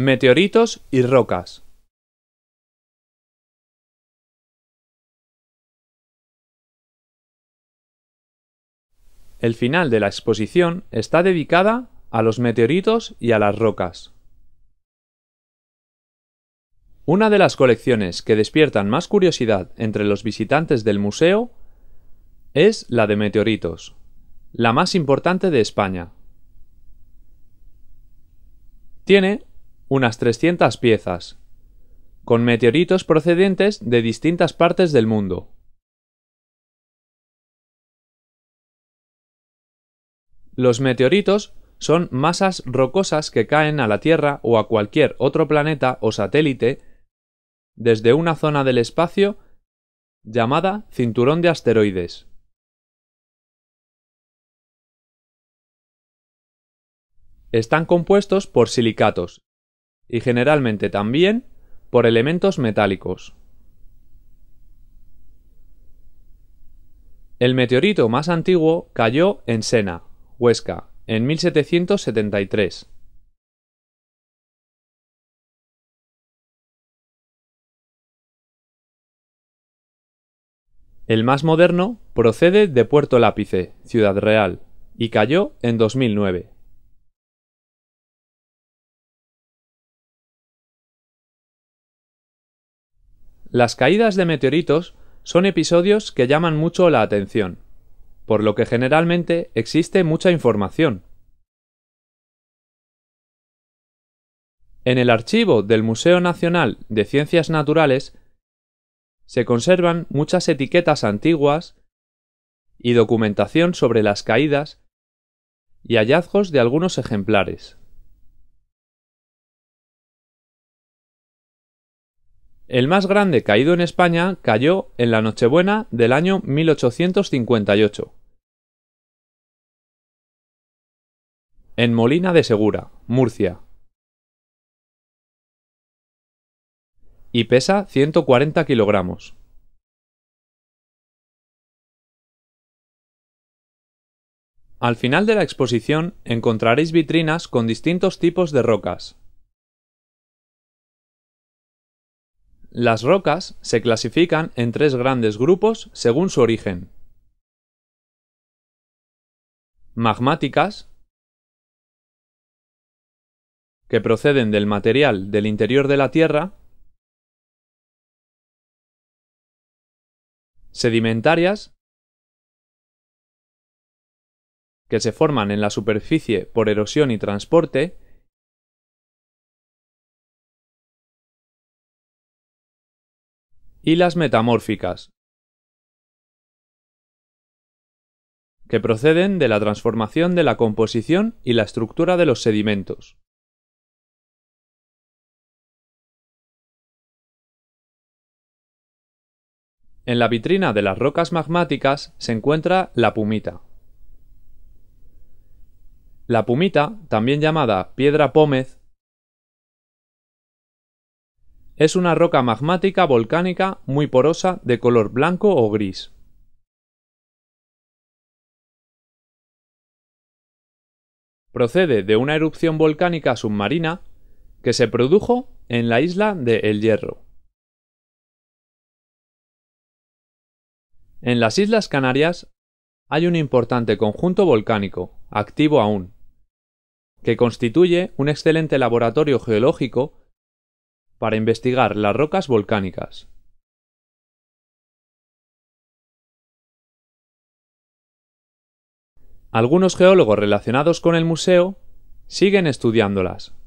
meteoritos y rocas. El final de la exposición está dedicada a los meteoritos y a las rocas. Una de las colecciones que despiertan más curiosidad entre los visitantes del museo es la de meteoritos, la más importante de España. Tiene unas 300 piezas, con meteoritos procedentes de distintas partes del mundo. Los meteoritos son masas rocosas que caen a la Tierra o a cualquier otro planeta o satélite desde una zona del espacio llamada cinturón de asteroides. Están compuestos por silicatos, y generalmente también por elementos metálicos. El meteorito más antiguo cayó en Sena, Huesca, en 1773. El más moderno procede de Puerto Lápice, Ciudad Real, y cayó en 2009. Las caídas de meteoritos son episodios que llaman mucho la atención, por lo que generalmente existe mucha información. En el archivo del Museo Nacional de Ciencias Naturales se conservan muchas etiquetas antiguas y documentación sobre las caídas y hallazgos de algunos ejemplares. El más grande caído en España cayó en la Nochebuena del año 1858. En Molina de Segura, Murcia. Y pesa 140 kilogramos. Al final de la exposición encontraréis vitrinas con distintos tipos de rocas, Las rocas se clasifican en tres grandes grupos según su origen. Magmáticas, que proceden del material del interior de la Tierra, sedimentarias, que se forman en la superficie por erosión y transporte, y las metamórficas, que proceden de la transformación de la composición y la estructura de los sedimentos. En la vitrina de las rocas magmáticas se encuentra la pumita. La pumita, también llamada piedra pómez, es una roca magmática volcánica muy porosa de color blanco o gris. Procede de una erupción volcánica submarina que se produjo en la isla de El Hierro. En las Islas Canarias hay un importante conjunto volcánico, activo aún, que constituye un excelente laboratorio geológico para investigar las rocas volcánicas. Algunos geólogos relacionados con el museo siguen estudiándolas.